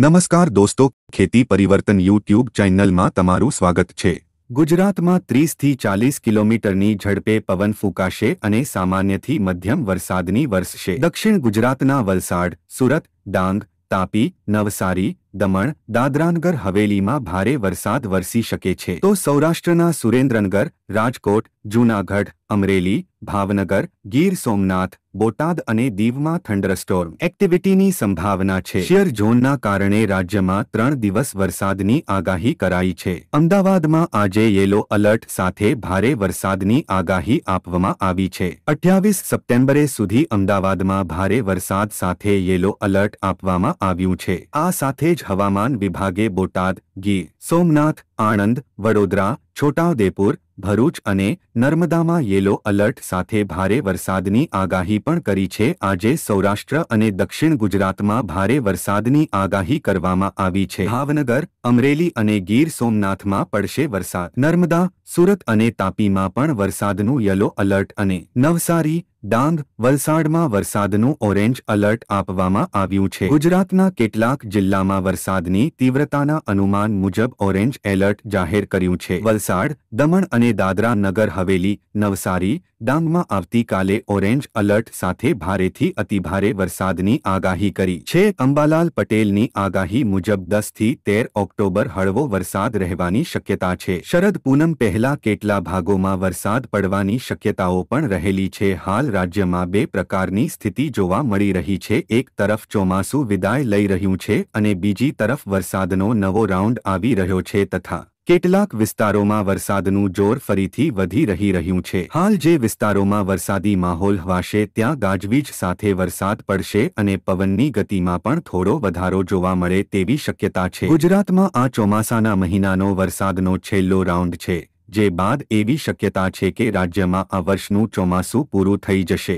નમસ્કાર દોસ્તો ખેતી પરિવર્તન યુટ્યુબ ચેનલમાં તમારું સ્વાગત છે ગુજરાતમાં ત્રીસથી ચાલીસ કિલોમીટરની ઝડપે પવન ફૂંકાશે અને સામાન્યથી મધ્યમ વરસાદની વરસશે દક્ષિણ ગુજરાતના વલસાડ સુરત ડાંગ તાપી નવસારી દમણ દાદરાનગર હવેલીમાં ભારે વરસાદ વરસી શકે છે તો સૌરાષ્ટ્રના સુરેન્દ્રનગર રાજકોટ જૂનાગઢ અમરેલી ભાવનગર ગીર સોમનાથ બોટાદ અને દીવમાં થંડરસ્ટોર્મ એક્ટિવિટીની સંભાવના છે શિયર ઝોનના કારણે રાજ્યમાં ત્રણ દિવસ વરસાદની આગાહી કરાઈ છે અમદાવાદમાં આજે યેલો અલર્ટ સાથે ભારે વરસાદની આગાહી આપવામાં આવી છે અઠ્યાવીસ સપ્ટેમ્બરે સુધી અમદાવાદમાં ભારે વરસાદ સાથે યેલો અલર્ટ આપવામાં આવ્યું છે આ સાથે જ હવામાન વિભાગે બોટાદ ગીર સોમનાથ આણંદ વડોદરા છોટાઉદેપુર ભરૂચ અને નર્મદામાં યેલો અલર્ટ સાથે ભારે વરસાદની આગાહી પણ કરી છે આજે સૌરાષ્ટ્ર અને દક્ષિણ ગુજરાતમાં ભારે વરસાદની આગાહી કરવામાં આવી છે ભાવનગર અમરેલી અને ગીર સોમનાથમાં પડશે વરસાદ નર્મદા સુરત અને તાપીમાં પણ વરસાદનું યલો અલર્ટ અને નવસારી ડાંગ વલસાડમાં વરસાદનું ઓરેન્જ અલર્ટ આપવામાં આવ્યું છે ગુજરાતના કેટલાક જિલ્લામાં વરસાદની તીવ્રતાના અનુમાન મુજબ ઓરેન્જ એલર્ટ જાહેર કર્યું છે વલસાડ દમણ અને દાદરા નગર હવેલી નવસારી ડાંગમાં આવતીકાલે ઓરેન્જ અલર્ટ સાથે ભારેથી અતિભારે વરસાદની આગાહી કરી છે અંબાલાલ પટેલની આગાહી મુજબ દસથી તેર ઓક્ટોબર હળવો વરસાદ રહેવાની શક્યતા છે શરદ પૂનમ પહેલા કેટલા ભાગોમાં વરસાદ પડવાની શક્યતાઓ પણ રહેલી છે હાલ રાજ્યમાં બે પ્રકારની સ્થિતિ જોવા મળી રહી છે એક તરફ ચોમાસું વિદાય લઈ રહ્યું છે અને બીજી તરફ વરસાદનો નવો રાઉન્ડ આવી રહ્યો છે તથા કેટલાક વિસ્તારોમાં વરસાદનું જોર ફરીથી વધી રહી રહ્યું છે હાલ જે વિસ્તારોમાં વરસાદી માહોલ હવાશે ત્યાં ગાજવીજ સાથે વરસાદ પડશે અને પવનની ગતિમાં પણ થોડો વધારો જોવા મળે તેવી શક્યતા છે ગુજરાતમાં આ ચોમાસાના મહિનાનો વરસાદનો છેલ્લો રાઉન્ડ છે જે બાદ એવી શક્યતા છે કે રાજ્યમાં આ વર્ષનું ચોમાસું પૂરું થઈ જશે